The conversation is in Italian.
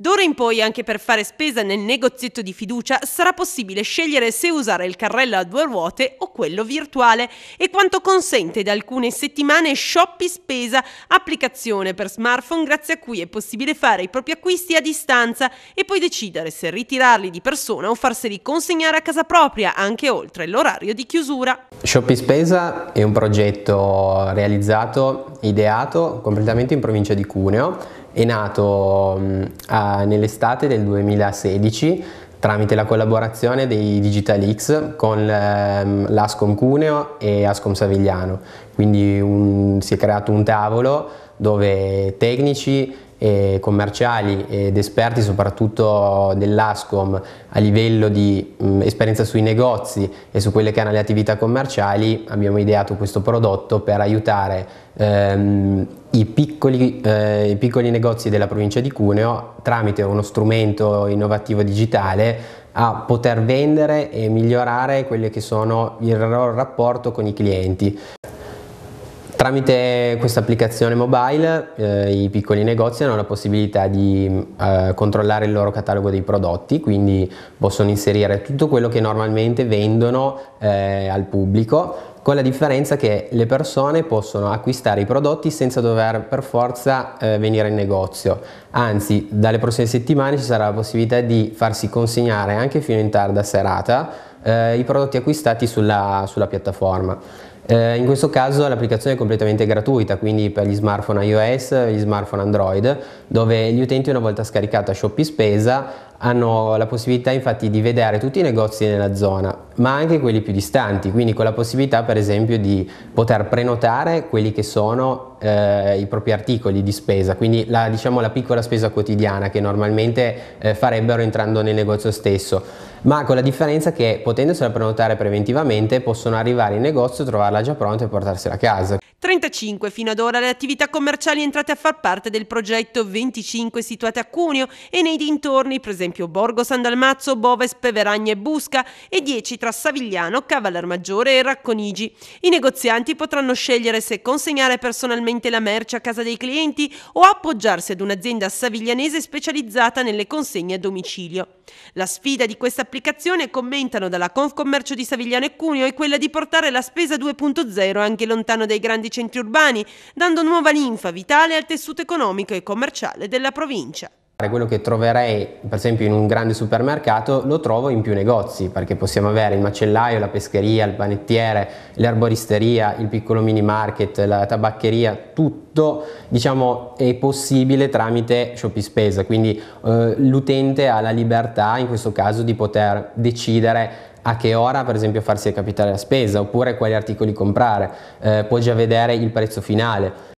D'ora in poi anche per fare spesa nel negozietto di fiducia sarà possibile scegliere se usare il carrello a due ruote o quello virtuale e quanto consente da alcune settimane Shoppi Spesa, applicazione per smartphone grazie a cui è possibile fare i propri acquisti a distanza e poi decidere se ritirarli di persona o farseli consegnare a casa propria anche oltre l'orario di chiusura. Shoppi Spesa è un progetto realizzato, ideato completamente in provincia di Cuneo è nato mm, nell'estate del 2016 tramite la collaborazione dei Digital X con ehm, l'Ascom Cuneo e Ascom Savigliano. Quindi un, si è creato un tavolo dove tecnici eh, commerciali ed esperti soprattutto dell'ASCOM a livello di mh, mm, esperienza sui negozi e su quelle che erano le attività commerciali abbiamo ideato questo prodotto per aiutare ehm, i, piccoli, eh, i piccoli negozi della provincia di Cuneo tramite uno strumento innovativo digitale a poter vendere e migliorare quelli che sono il loro rapporto con i clienti. Tramite questa applicazione mobile eh, i piccoli negozi hanno la possibilità di eh, controllare il loro catalogo dei prodotti, quindi possono inserire tutto quello che normalmente vendono eh, al pubblico, con la differenza che le persone possono acquistare i prodotti senza dover per forza eh, venire in negozio. Anzi, dalle prossime settimane ci sarà la possibilità di farsi consegnare anche fino in tarda serata eh, i prodotti acquistati sulla, sulla piattaforma. Eh, in questo caso l'applicazione è completamente gratuita, quindi per gli smartphone iOS e gli smartphone Android, dove gli utenti una volta scaricata Shopee Spesa hanno la possibilità infatti di vedere tutti i negozi nella zona, ma anche quelli più distanti, quindi con la possibilità per esempio di poter prenotare quelli che sono eh, i propri articoli di spesa, quindi la, diciamo, la piccola spesa quotidiana che normalmente eh, farebbero entrando nel negozio stesso, ma con la differenza che potendosela prenotare preventivamente possono arrivare in negozio, e trovarla comprarla già pronta e portarsela a casa. 35 fino ad ora le attività commerciali entrate a far parte del progetto, 25 situate a Cuneo e nei dintorni, per esempio Borgo San Dalmazzo, Boves, Peveragna e Busca e 10 tra Savigliano, Cavallar Maggiore e Racconigi. I negozianti potranno scegliere se consegnare personalmente la merce a casa dei clienti o appoggiarsi ad un'azienda saviglianese specializzata nelle consegne a domicilio. La sfida di questa applicazione, commentano dalla Confcommercio di Savigliano e Cuneo, è quella di portare la spesa 2.0 3.0 anche lontano dai grandi centri urbani, dando nuova linfa vitale al tessuto economico e commerciale della provincia. Quello che troverei per esempio in un grande supermercato lo trovo in più negozi perché possiamo avere il macellaio, la pescheria, il panettiere, l'erboristeria, il piccolo mini market, la tabaccheria, tutto diciamo, è possibile tramite Shopee Spesa, quindi eh, l'utente ha la libertà in questo caso di poter decidere a che ora per esempio farsi capitare la spesa oppure quali articoli comprare, eh, può già vedere il prezzo finale.